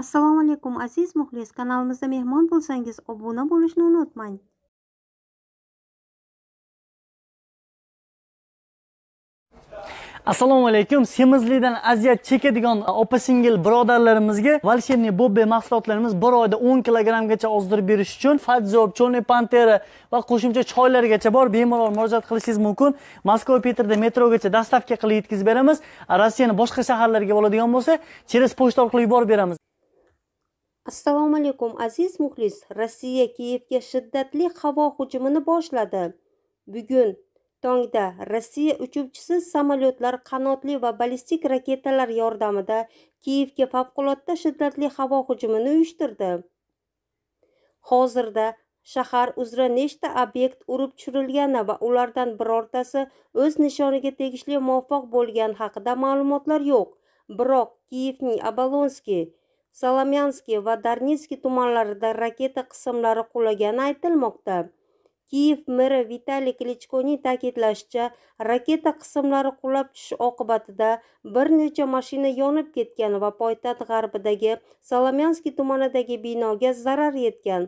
assalomu alaykum aziz muxlis kanalimizda mehmon bo'lsangiz obuna bo'lishni unutmang assalomu alaykum semizlikdan aziyat chekadigan opa singil birodarlarimizga волшебный bobbe mahsulotlarimiz bir oyda o'n kilogrammgacha ozdirib berish uchun fadziob черный pantera va qo'shimcha choylargacha bor bemalol murojaat qilishingiz mumkin moskva petrda metrogacha dostavka qilib yetkazib beramiz Rossiyaning boshqa shaharlariga bo'ladigan bo'lsa через pochta orqali yuborib beramiz assalomu alaykum aziz muxlis rossiya kiyevga shiddatli havo hujumini boshladi bugun tongda rossiya uchuvchisiz samolyotlar qanotli va ballistik raketalar yordamida kiyevga favqulodda shiddatli havo hujumini uyushtirdi hozirda shahar uzra nechta obyekt urib tushirilgani va ulardan birortasi o'z nishoniga tegishli muvaffaq bo'lgani haqida ma'lumotlar yo'q biroq kiyevning abalonskiy Solomyanskiy va Darnitskiy tumanlarida raketa qismlari qulagani aytilmoqda. Kiyev meri Vitaliy Klichkoning ta'kidlashicha, raketa qismlari qulab tushishi oqibatida bir necha mashina yonib ketgan va poytaxt g'arbidagi Solomyanskiy tumanidagi binoga zarar yetgan.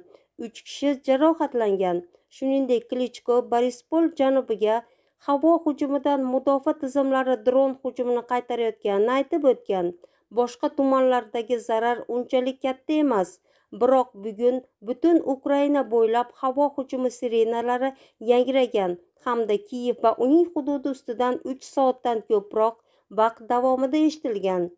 3 kishi jarohatlangan. Shuningdek, Klichko Borispol janubiga havo hujumidan mudofaa tizimlari dron hujumini qaytarayotganini aytib o'tgan. boshqa tumanlardagi zarar unchalik katta emas biroq bugun butun ukraina bo'ylab havo hujumi sirenalari yangragan hamda kiyev va uning hududi ustidan uch soatdan ko'proq vaqt davomida eshitilgan